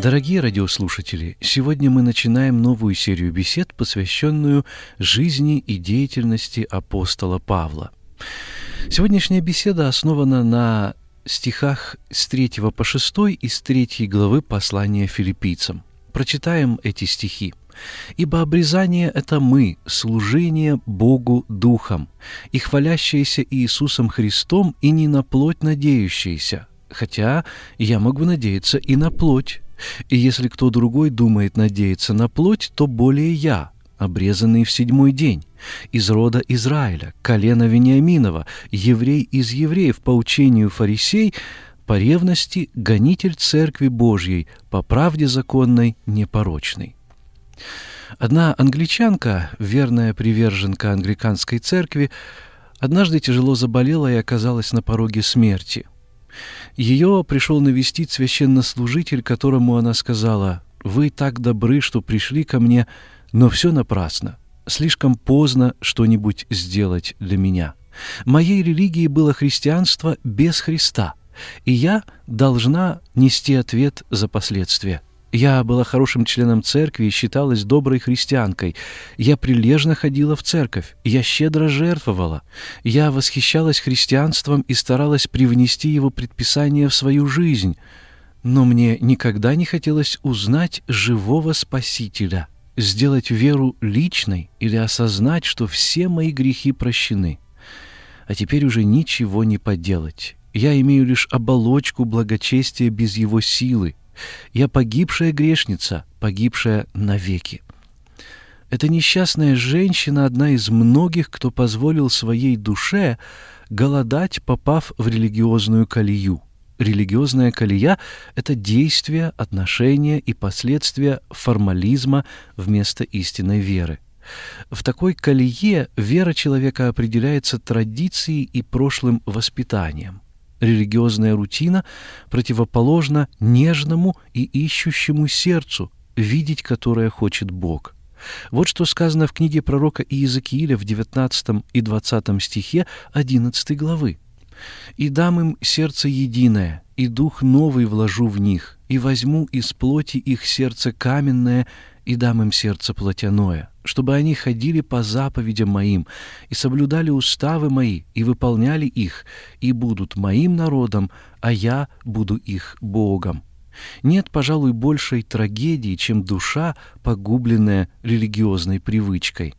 Дорогие радиослушатели, сегодня мы начинаем новую серию бесед, посвященную жизни и деятельности апостола Павла. Сегодняшняя беседа основана на стихах с 3 по 6 из 3 главы послания филиппийцам. Прочитаем эти стихи. «Ибо обрезание — это мы, служение Богу Духом, и хвалящиеся Иисусом Христом, и не на плоть надеющиеся, хотя я могу надеяться и на плоть, и если кто другой думает надеяться на плоть, то более я, обрезанный в седьмой день, из рода Израиля, колена Вениаминова, еврей из евреев по учению фарисей, по ревности гонитель Церкви Божьей, по правде законной непорочной. Одна англичанка, верная приверженка англиканской церкви, однажды тяжело заболела и оказалась на пороге смерти – ее пришел навестить священнослужитель, которому она сказала, «Вы так добры, что пришли ко мне, но все напрасно. Слишком поздно что-нибудь сделать для меня. Моей религией было христианство без Христа, и я должна нести ответ за последствия». Я была хорошим членом церкви и считалась доброй христианкой. Я прилежно ходила в церковь, я щедро жертвовала. Я восхищалась христианством и старалась привнести его предписания в свою жизнь. Но мне никогда не хотелось узнать живого Спасителя, сделать веру личной или осознать, что все мои грехи прощены. А теперь уже ничего не поделать. Я имею лишь оболочку благочестия без его силы, я погибшая грешница, погибшая навеки. Эта несчастная женщина одна из многих, кто позволил своей душе голодать, попав в религиозную колею. Религиозная колея — это действие, отношения и последствия формализма вместо истинной веры. В такой колее вера человека определяется традицией и прошлым воспитанием религиозная рутина противоположна нежному и ищущему сердцу, видеть которое хочет Бог. Вот что сказано в книге пророка Иезекииля в 19 и 20 стихе 11 главы. «И дам им сердце единое, и дух новый вложу в них, и возьму из плоти их сердце каменное, и дам им сердце плотяное» чтобы они ходили по заповедям моим, и соблюдали уставы мои, и выполняли их, и будут моим народом, а я буду их Богом. Нет, пожалуй, большей трагедии, чем душа, погубленная религиозной привычкой.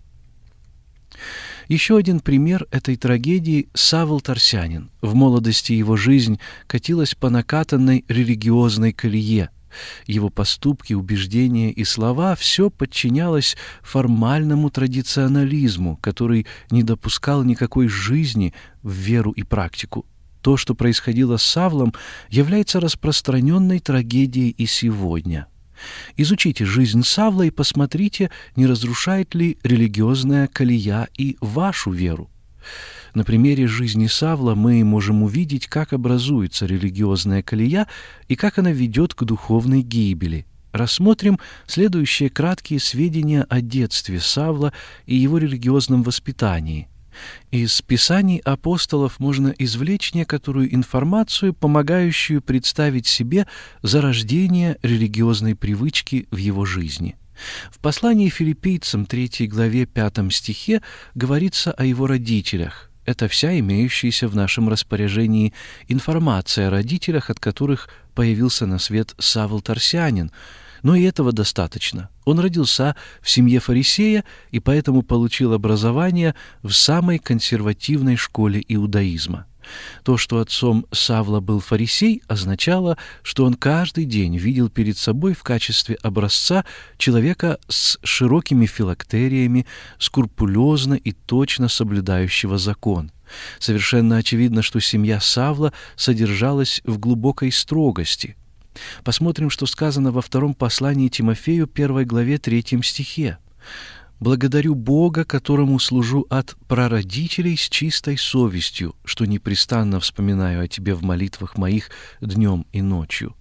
Еще один пример этой трагедии – Савл Тарсянин. В молодости его жизнь катилась по накатанной религиозной колее – его поступки, убеждения и слова — все подчинялось формальному традиционализму, который не допускал никакой жизни в веру и практику. То, что происходило с Савлом, является распространенной трагедией и сегодня. Изучите жизнь Савла и посмотрите, не разрушает ли религиозная колея и вашу веру. На примере жизни Савла мы можем увидеть, как образуется религиозная колея и как она ведет к духовной гибели. Рассмотрим следующие краткие сведения о детстве Савла и его религиозном воспитании. Из писаний апостолов можно извлечь некоторую информацию, помогающую представить себе зарождение религиозной привычки в его жизни. В послании филиппийцам 3 главе 5 стихе говорится о его родителях это вся имеющаяся в нашем распоряжении информация о родителях, от которых появился на свет Савл Тарсианин. Но и этого достаточно. Он родился в семье фарисея и поэтому получил образование в самой консервативной школе иудаизма. То, что отцом Савла был фарисей, означало, что он каждый день видел перед собой в качестве образца человека с широкими филактериями, скрупулезно и точно соблюдающего закон. Совершенно очевидно, что семья Савла содержалась в глубокой строгости. Посмотрим, что сказано во втором послании Тимофею, первой главе, третьем стихе. Благодарю Бога, которому служу от прародителей с чистой совестью, что непрестанно вспоминаю о Тебе в молитвах моих днем и ночью.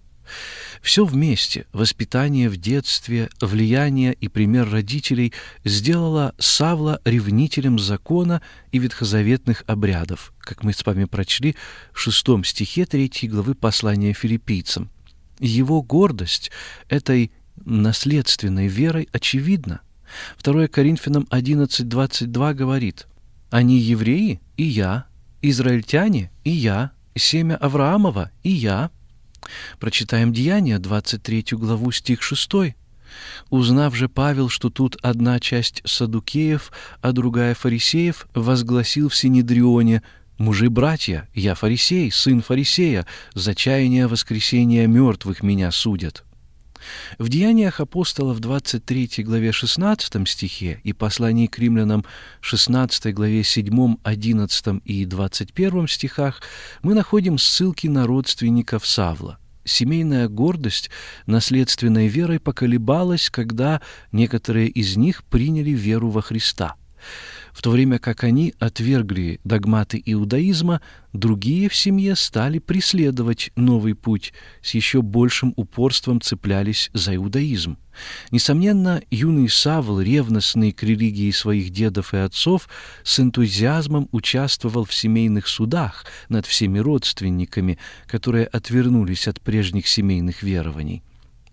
Все вместе, воспитание в детстве, влияние и пример родителей сделало Савла ревнителем закона и ветхозаветных обрядов, как мы с вами прочли в шестом стихе третьей главы послания филиппийцам. Его гордость этой наследственной верой очевидна. 2 Коринфянам 11.22 говорит, «Они евреи, и я, израильтяне, и я, семя Авраамова, и я». Прочитаем Деяния, 23 главу, стих 6. Узнав же Павел, что тут одна часть садукеев, а другая фарисеев, возгласил в Синедрионе «Мужи-братья, я фарисей, сын фарисея, за чаяние воскресения мертвых меня судят». В «Деяниях апостолов» 23 главе 16 стихе и послании к римлянам 16 главе 7, 11 и 21 стихах мы находим ссылки на родственников Савла. Семейная гордость, наследственной верой поколебалась, когда некоторые из них приняли веру во Христа. В то время как они отвергли догматы иудаизма, другие в семье стали преследовать новый путь, с еще большим упорством цеплялись за иудаизм. Несомненно, юный Савл, ревностный к религии своих дедов и отцов, с энтузиазмом участвовал в семейных судах над всеми родственниками, которые отвернулись от прежних семейных верований.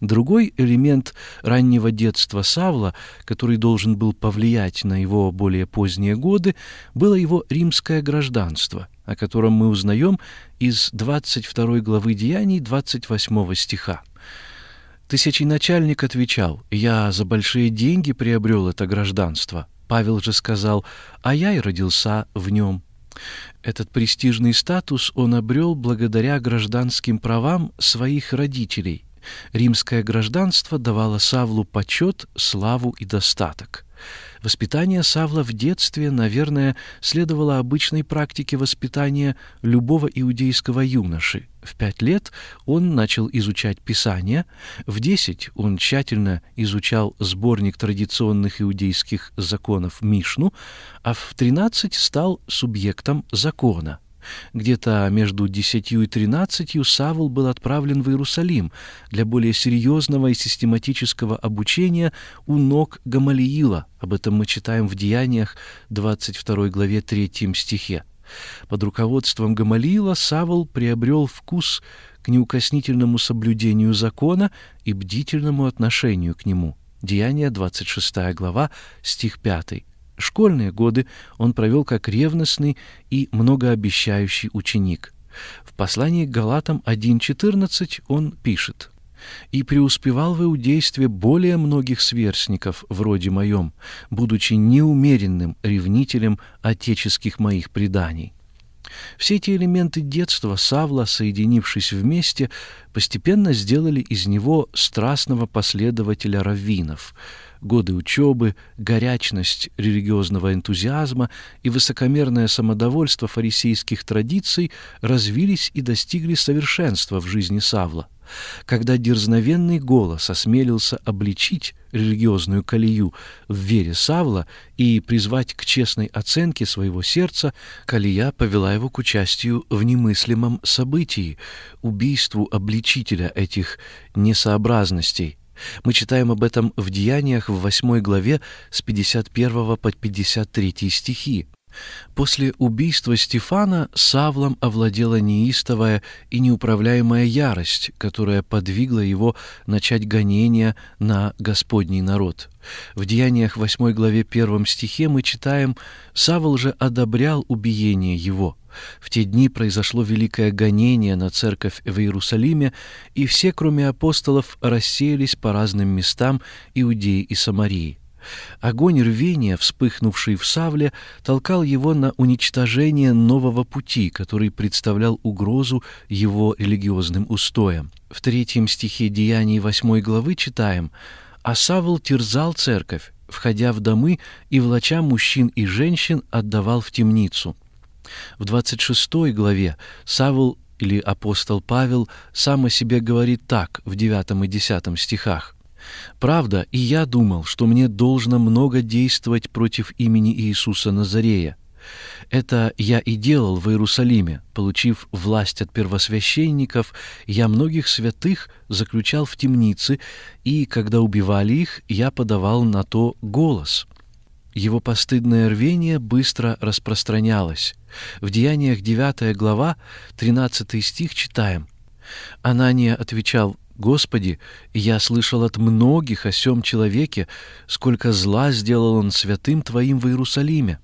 Другой элемент раннего детства Савла, который должен был повлиять на его более поздние годы, было его римское гражданство, о котором мы узнаем из 22 главы Деяний 28 стиха. начальник отвечал, «Я за большие деньги приобрел это гражданство». Павел же сказал, «А я и родился в нем». Этот престижный статус он обрел благодаря гражданским правам своих родителей, римское гражданство давало Савлу почет, славу и достаток. Воспитание Савла в детстве, наверное, следовало обычной практике воспитания любого иудейского юноши. В пять лет он начал изучать Писание, в десять он тщательно изучал сборник традиционных иудейских законов Мишну, а в тринадцать стал субъектом закона – где-то между 10 и 13 Савул был отправлен в Иерусалим для более серьезного и систематического обучения у ног Гамалиила. Об этом мы читаем в Деяниях 22 главе 3 стихе. Под руководством Гамалиила Савул приобрел вкус к неукоснительному соблюдению закона и бдительному отношению к нему. Деяние 26 глава, стих 5. Школьные годы он провел как ревностный и многообещающий ученик. В послании к Галатам 1.14 он пишет «И преуспевал в иудействе более многих сверстников, вроде моем, будучи неумеренным ревнителем отеческих моих преданий». Все эти элементы детства Савла, соединившись вместе, постепенно сделали из него страстного последователя раввинов – годы учебы, горячность религиозного энтузиазма и высокомерное самодовольство фарисейских традиций развились и достигли совершенства в жизни Савла. Когда дерзновенный голос осмелился обличить религиозную колею в вере Савла и призвать к честной оценке своего сердца, колея повела его к участию в немыслимом событии – убийству обличителя этих несообразностей – мы читаем об этом в Деяниях в 8 главе с 51 по 53 стихи. После убийства Стефана Савлом овладела неистовая и неуправляемая ярость, которая подвигла его начать гонение на Господний народ. В Деяниях 8 главе 1 стихе мы читаем «Савл же одобрял убиение его». В те дни произошло великое гонение на церковь в Иерусалиме, и все, кроме апостолов, рассеялись по разным местам Иудеи и Самарии. Огонь рвения, вспыхнувший в савле, толкал его на уничтожение нового пути, который представлял угрозу его религиозным устоям. В третьем стихе Деяний 8 главы читаем «А Савл терзал церковь, входя в домы и влача мужчин и женщин отдавал в темницу». В 26 главе Савл или апостол Павел сам о себе говорит так в 9 и 10 стихах. Правда, и я думал, что мне должно много действовать против имени Иисуса Назарея. Это я и делал в Иерусалиме. Получив власть от первосвященников, я многих святых заключал в темницы, и, когда убивали их, я подавал на то голос». Его постыдное рвение быстро распространялось. В Деяниях 9 глава, 13 стих читаем. Анания отвечал, Господи, я слышал от многих о сем человеке, сколько зла сделал он святым Твоим в Иерусалиме.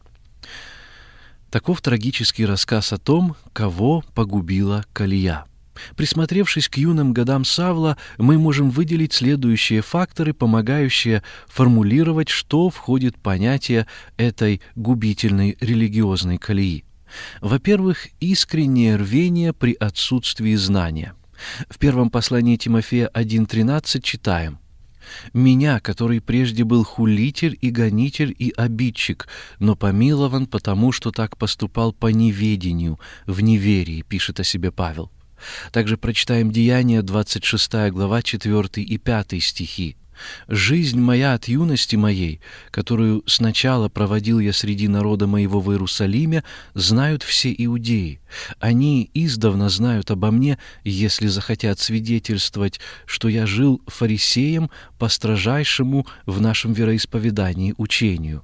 Таков трагический рассказ о том, кого погубила калия. Присмотревшись к юным годам Савла, мы можем выделить следующие факторы, помогающие формулировать, что входит в понятие этой губительной религиозной калии. Во-первых, искреннее рвение при отсутствии знания – в первом послании Тимофея 1.13 читаем «Меня, который прежде был хулитель и гонитель и обидчик, но помилован, потому что так поступал по неведению, в неверии», — пишет о себе Павел. Также прочитаем Деяния, 26 глава, 4 и 5 стихи. Жизнь моя от юности моей, которую сначала проводил я среди народа моего в Иерусалиме, знают все иудеи. Они издавна знают обо мне, если захотят свидетельствовать, что я жил фарисеем по строжайшему в нашем вероисповедании учению».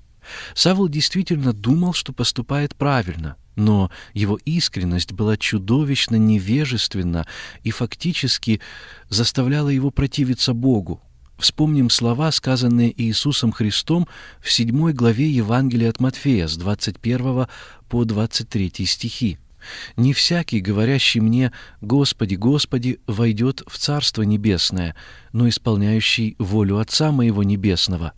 Савл действительно думал, что поступает правильно, но его искренность была чудовищно невежественна и фактически заставляла его противиться Богу. Вспомним слова, сказанные Иисусом Христом в 7 главе Евангелия от Матфея с 21 по 23 стихи. «Не всякий, говорящий мне, Господи, Господи, войдет в Царство Небесное, но исполняющий волю Отца Моего Небесного.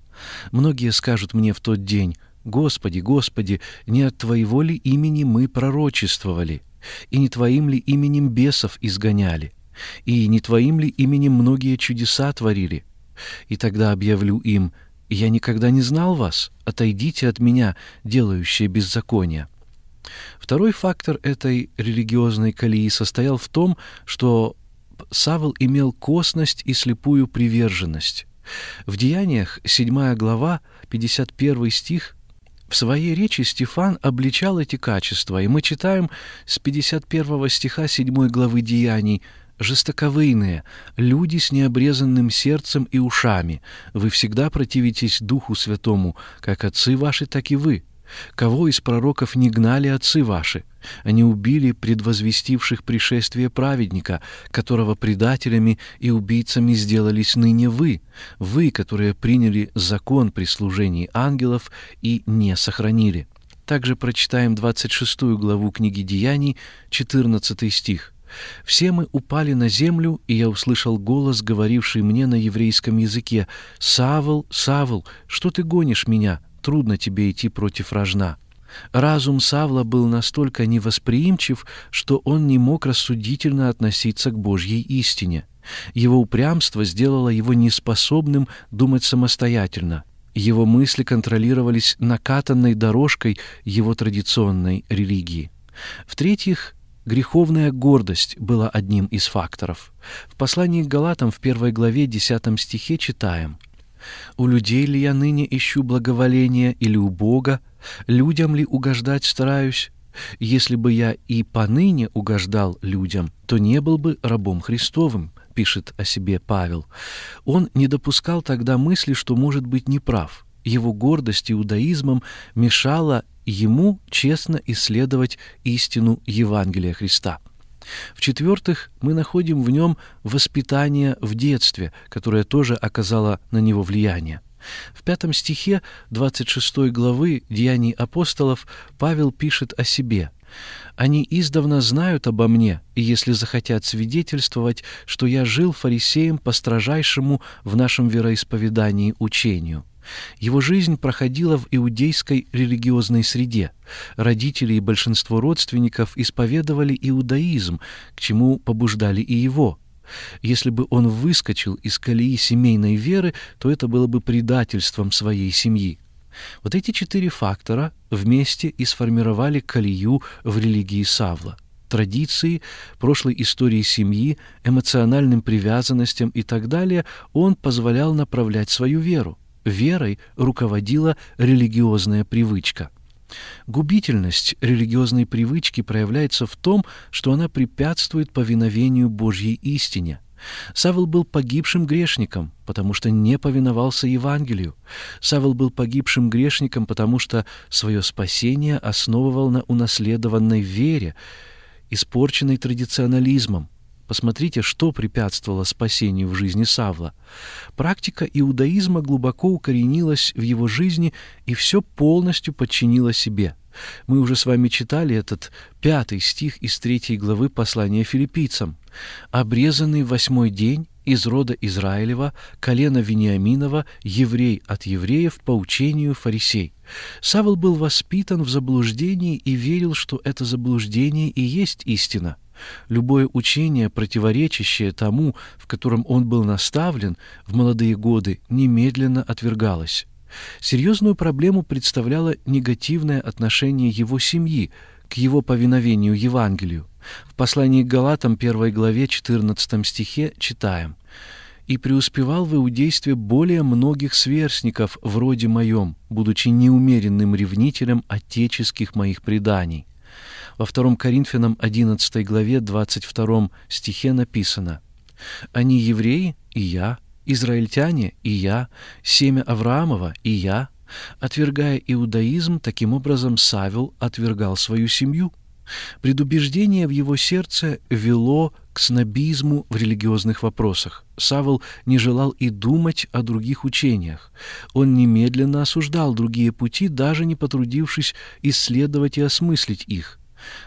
Многие скажут мне в тот день, «Господи, Господи, не от Твоего ли имени мы пророчествовали, и не Твоим ли именем бесов изгоняли, и не Твоим ли именем многие чудеса творили?» и тогда объявлю им, «Я никогда не знал вас, отойдите от меня, делающие беззаконие». Второй фактор этой религиозной колеи состоял в том, что Савл имел косность и слепую приверженность. В «Деяниях» 7 глава, 51 стих, в своей речи Стефан обличал эти качества, и мы читаем с 51 стиха 7 главы «Деяний» жестоковыйные, люди с необрезанным сердцем и ушами. Вы всегда противитесь Духу Святому, как отцы ваши, так и вы. Кого из пророков не гнали отцы ваши? Они убили предвозвестивших пришествие праведника, которого предателями и убийцами сделались ныне вы, вы, которые приняли закон при служении ангелов и не сохранили. Также прочитаем 26 главу книги Деяний, 14 стих. Все мы упали на землю, и я услышал голос, говоривший мне на еврейском языке «Савл, Савл, что ты гонишь меня? Трудно тебе идти против рожна». Разум Савла был настолько невосприимчив, что он не мог рассудительно относиться к Божьей истине. Его упрямство сделало его неспособным думать самостоятельно. Его мысли контролировались накатанной дорожкой его традиционной религии. В-третьих, Греховная гордость была одним из факторов. В послании к Галатам в первой главе 10 стихе читаем «У людей ли я ныне ищу благоволения или у Бога? Людям ли угождать стараюсь? Если бы я и поныне угождал людям, то не был бы рабом Христовым» пишет о себе Павел. Он не допускал тогда мысли, что может быть неправ. Его гордость иудаизмом мешала ему честно исследовать истину Евангелия Христа. В-четвертых, мы находим в нем воспитание в детстве, которое тоже оказало на него влияние. В пятом стихе 26 главы «Деяний апостолов» Павел пишет о себе «Они издавна знают обо мне, и если захотят свидетельствовать, что я жил фарисеем по строжайшему в нашем вероисповедании учению». Его жизнь проходила в иудейской религиозной среде. Родители и большинство родственников исповедовали иудаизм, к чему побуждали и его. Если бы он выскочил из колеи семейной веры, то это было бы предательством своей семьи. Вот эти четыре фактора вместе и сформировали колею в религии Савла традиции, прошлой истории семьи, эмоциональным привязанностям и так далее, он позволял направлять свою веру верой руководила религиозная привычка. Губительность религиозной привычки проявляется в том, что она препятствует повиновению Божьей истине – Савл был погибшим грешником, потому что не повиновался Евангелию. Савл был погибшим грешником, потому что свое спасение основывал на унаследованной вере, испорченной традиционализмом. Посмотрите, что препятствовало спасению в жизни Савла. Практика иудаизма глубоко укоренилась в его жизни и все полностью подчинила себе. Мы уже с вами читали этот пятый стих из третьей главы послания филиппийцам. «Обрезанный восьмой день из рода Израилева, колено Вениаминова, еврей от евреев по учению фарисей». Савол был воспитан в заблуждении и верил, что это заблуждение и есть истина. Любое учение, противоречащее тому, в котором он был наставлен в молодые годы, немедленно отвергалось. Серьезную проблему представляло негативное отношение его семьи к его повиновению Евангелию. В послании к Галатам 1 главе 14 стихе читаем и преуспевал в иудействе более многих сверстников вроде моем, будучи неумеренным ревнителем отеческих моих преданий. Во 2 Коринфянам 11 главе 22 стихе написано «Они евреи, и я, израильтяне, и я, семя Авраамова, и я». Отвергая иудаизм, таким образом Савел отвергал свою семью – Предубеждение в его сердце вело к снобизму в религиозных вопросах. Савол не желал и думать о других учениях. Он немедленно осуждал другие пути, даже не потрудившись исследовать и осмыслить их.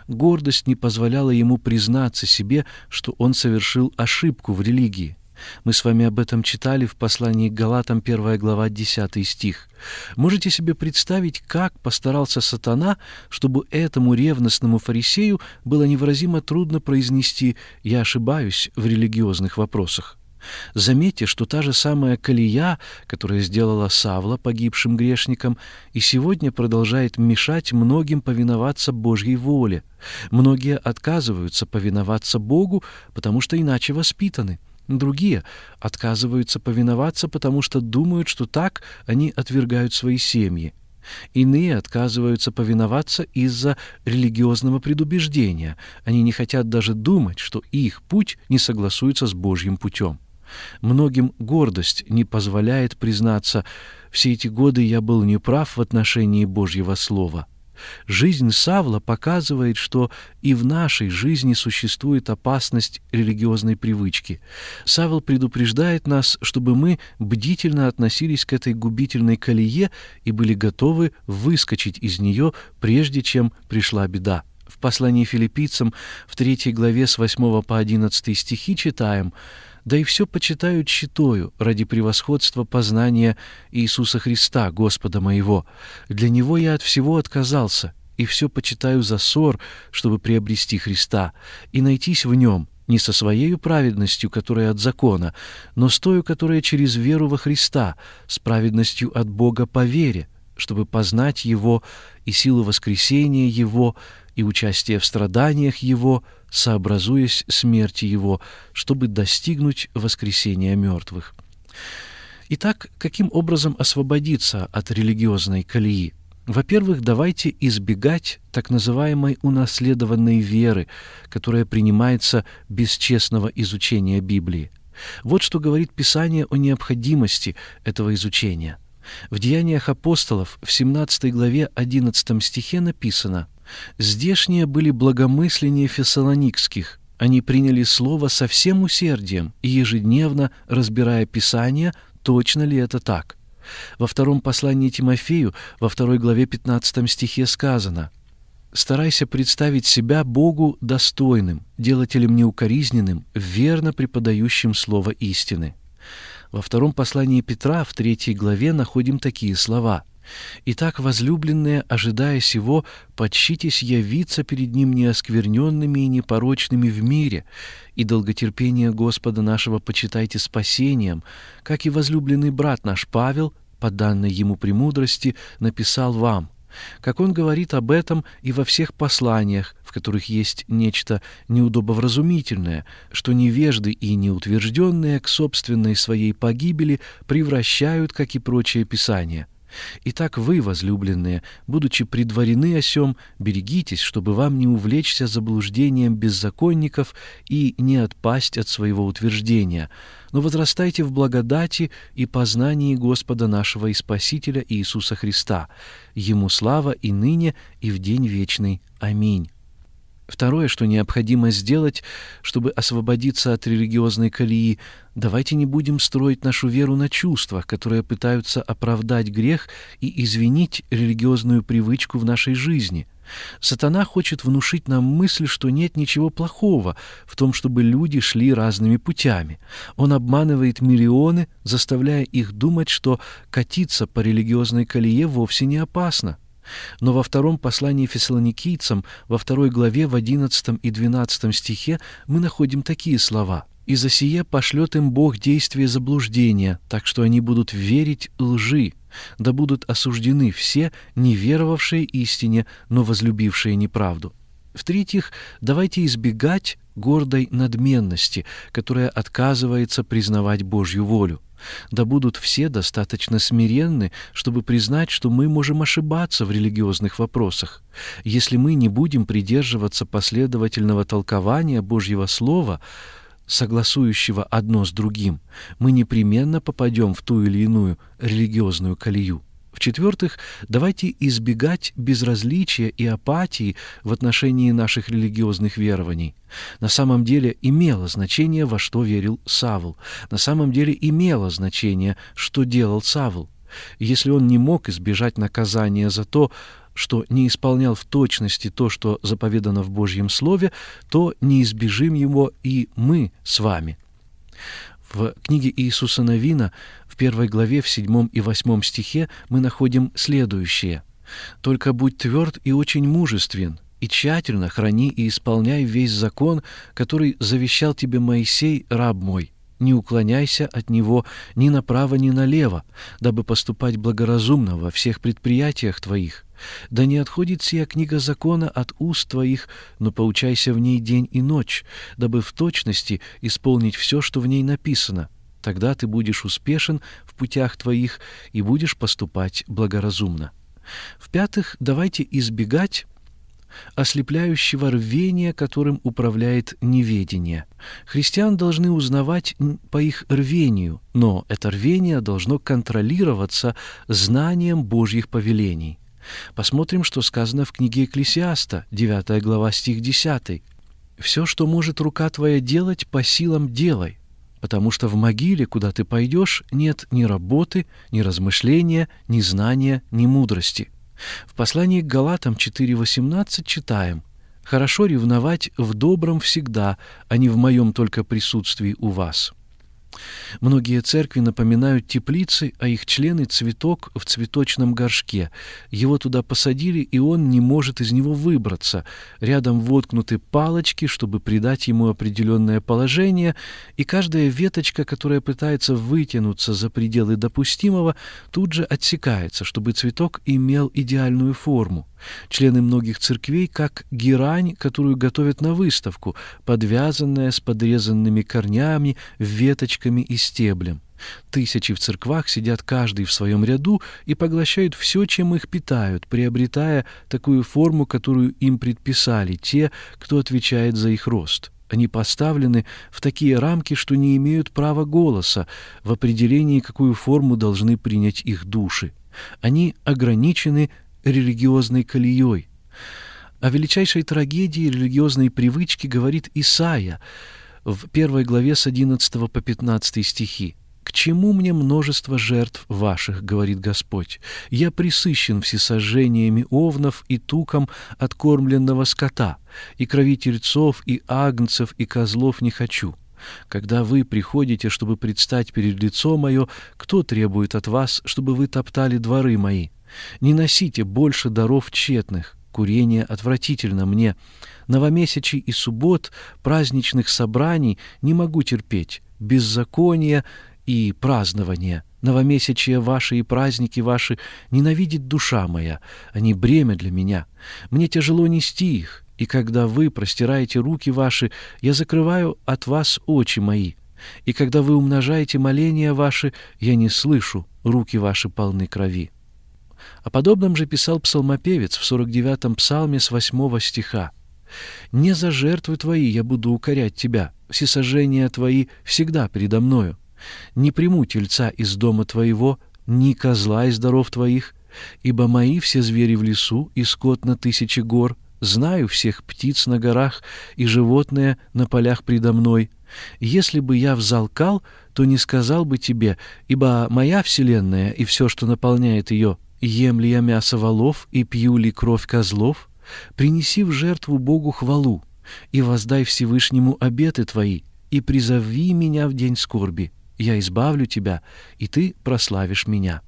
Гордость не позволяла ему признаться себе, что он совершил ошибку в религии. Мы с вами об этом читали в послании к Галатам, 1 глава, 10 стих. Можете себе представить, как постарался сатана, чтобы этому ревностному фарисею было невыразимо трудно произнести «я ошибаюсь» в религиозных вопросах. Заметьте, что та же самая колея, которая сделала Савла погибшим грешником, и сегодня продолжает мешать многим повиноваться Божьей воле. Многие отказываются повиноваться Богу, потому что иначе воспитаны. Другие отказываются повиноваться, потому что думают, что так они отвергают свои семьи. Иные отказываются повиноваться из-за религиозного предубеждения. Они не хотят даже думать, что их путь не согласуется с Божьим путем. Многим гордость не позволяет признаться «все эти годы я был неправ в отношении Божьего Слова». Жизнь Савла показывает, что и в нашей жизни существует опасность религиозной привычки. Савл предупреждает нас, чтобы мы бдительно относились к этой губительной колее и были готовы выскочить из нее, прежде чем пришла беда. В послании филиппийцам в 3 главе с 8 по 11 стихи читаем «Святой да и все почитаю, щитою ради превосходства познания Иисуса Христа, Господа моего. Для Него я от всего отказался, и все почитаю за ссор, чтобы приобрести Христа, и найтись в Нем, не со своею праведностью, которая от закона, но с тою, которая через веру во Христа, с праведностью от Бога по вере, чтобы познать Его и силу воскресения Его, и участие в страданиях Его, сообразуясь смерти Его, чтобы достигнуть воскресения мертвых. Итак, каким образом освободиться от религиозной колеи? Во-первых, давайте избегать так называемой унаследованной веры, которая принимается без честного изучения Библии. Вот что говорит Писание о необходимости этого изучения. В «Деяниях апостолов» в 17 главе 11 стихе написано «Здешние были благомысленнее фессалоникских, они приняли слово со всем усердием и ежедневно разбирая Писание, точно ли это так». Во втором послании Тимофею, во второй главе 15 стихе сказано «Старайся представить себя Богу достойным, делателем неукоризненным, верно преподающим слово истины». Во втором послании Петра в третьей главе находим такие слова. «Итак, возлюбленные, ожидая сего, подщитесь явиться перед Ним неоскверненными и непорочными в мире, и долготерпение Господа нашего почитайте спасением, как и возлюбленный брат наш Павел, по данной ему премудрости, написал вам, как он говорит об этом и во всех посланиях, в которых есть нечто неудобовразумительное, что невежды и неутвержденные к собственной своей погибели превращают, как и прочее писание. Итак, вы, возлюбленные, будучи предварены осем, берегитесь, чтобы вам не увлечься заблуждением беззаконников и не отпасть от своего утверждения, но возрастайте в благодати и познании Господа нашего и Спасителя Иисуса Христа. Ему слава и ныне, и в день вечный. Аминь. Второе, что необходимо сделать, чтобы освободиться от религиозной колеи, давайте не будем строить нашу веру на чувствах, которые пытаются оправдать грех и извинить религиозную привычку в нашей жизни. Сатана хочет внушить нам мысль, что нет ничего плохого в том, чтобы люди шли разными путями. Он обманывает миллионы, заставляя их думать, что катиться по религиозной колее вовсе не опасно. Но во втором послании фессалоникийцам, во второй главе, в одиннадцатом и двенадцатом стихе мы находим такие слова «И за сие пошлет им Бог действие заблуждения, так что они будут верить лжи, да будут осуждены все, не веровавшие истине, но возлюбившие неправду». В-третьих, давайте избегать гордой надменности, которая отказывается признавать Божью волю. Да будут все достаточно смиренны, чтобы признать, что мы можем ошибаться в религиозных вопросах. Если мы не будем придерживаться последовательного толкования Божьего Слова, согласующего одно с другим, мы непременно попадем в ту или иную религиозную колею. В-четвертых, давайте избегать безразличия и апатии в отношении наших религиозных верований. На самом деле имело значение, во что верил Савл. На самом деле имело значение, что делал Савл. Если он не мог избежать наказания за то, что не исполнял в точности то, что заповедано в Божьем Слове, то неизбежим его и мы с вами. В книге Иисуса Новина в первой главе в седьмом и восьмом стихе мы находим следующее. «Только будь тверд и очень мужествен, и тщательно храни и исполняй весь закон, который завещал тебе Моисей, раб мой. Не уклоняйся от него ни направо, ни налево, дабы поступать благоразумно во всех предприятиях твоих» Да не отходит сия книга закона от уст твоих, но поучайся в ней день и ночь, дабы в точности исполнить все, что в ней написано. Тогда ты будешь успешен в путях твоих и будешь поступать благоразумно. В-пятых, давайте избегать ослепляющего рвения, которым управляет неведение. Христиан должны узнавать по их рвению, но это рвение должно контролироваться знанием Божьих повелений. Посмотрим, что сказано в книге Экклесиаста, 9 глава, стих 10. «Все, что может рука твоя делать, по силам делай, потому что в могиле, куда ты пойдешь, нет ни работы, ни размышления, ни знания, ни мудрости». В послании к Галатам 4.18 читаем «Хорошо ревновать в добром всегда, а не в моем только присутствии у вас». Многие церкви напоминают теплицы, а их члены — цветок в цветочном горшке. Его туда посадили, и он не может из него выбраться. Рядом воткнуты палочки, чтобы придать ему определенное положение, и каждая веточка, которая пытается вытянуться за пределы допустимого, тут же отсекается, чтобы цветок имел идеальную форму. Члены многих церквей, как герань, которую готовят на выставку, подвязанная с подрезанными корнями, веточками и стеблем. Тысячи в церквах сидят каждый в своем ряду и поглощают все, чем их питают, приобретая такую форму, которую им предписали те, кто отвечает за их рост. Они поставлены в такие рамки, что не имеют права голоса в определении, какую форму должны принять их души. Они ограничены религиозной колеей. О величайшей трагедии религиозной привычки говорит Исаия в первой главе с 11 по 15 стихи. «К чему мне множество жертв ваших, — говорит Господь? Я присыщен всесожжениями овнов и туком откормленного скота, и крови тельцов, и агнцев, и козлов не хочу. Когда вы приходите, чтобы предстать перед лицо мое, кто требует от вас, чтобы вы топтали дворы мои? Не носите больше даров тщетных. Курение отвратительно мне. Новомесячий и суббот праздничных собраний не могу терпеть. Беззаконие и празднование. Новомесячие ваши и праздники ваши ненавидит душа моя. Они бремя для меня. Мне тяжело нести их. И когда вы простираете руки ваши, я закрываю от вас очи мои. И когда вы умножаете моления ваши, я не слышу, руки ваши полны крови». О подобном же писал псалмопевец в 49-м псалме с 8 стиха. «Не за жертвы твои я буду укорять тебя, всесожжения твои всегда передо мною. Не приму тельца из дома твоего, ни козла из даров твоих, ибо мои все звери в лесу и скот на тысячи гор, Знаю всех птиц на горах и животные на полях предо мной. Если бы я взалкал, то не сказал бы тебе, ибо моя вселенная и все, что наполняет ее, ем ли я мясо волов и пью ли кровь козлов, принеси в жертву Богу хвалу и воздай Всевышнему обеты твои, и призови меня в день скорби. Я избавлю тебя, и ты прославишь меня».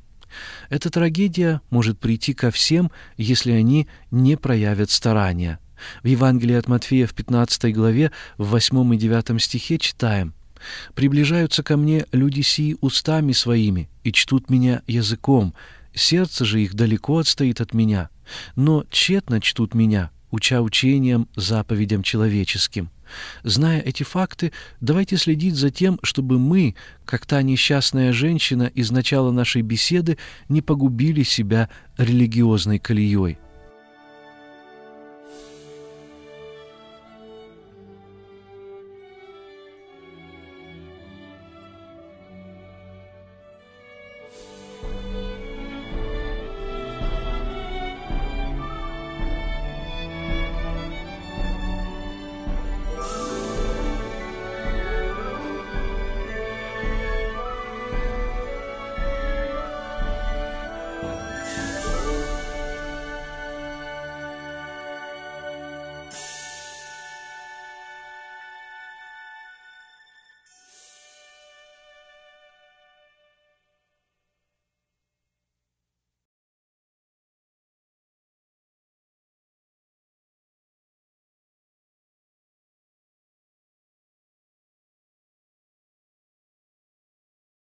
Эта трагедия может прийти ко всем, если они не проявят старания. В Евангелии от Матфея в 15 главе, в 8 и 9 стихе читаем «Приближаются ко мне люди сии устами своими и чтут меня языком, сердце же их далеко отстоит от меня, но тщетно чтут меня, уча учением, заповедям человеческим». Зная эти факты, давайте следить за тем, чтобы мы, как та несчастная женщина из начала нашей беседы, не погубили себя религиозной колеей.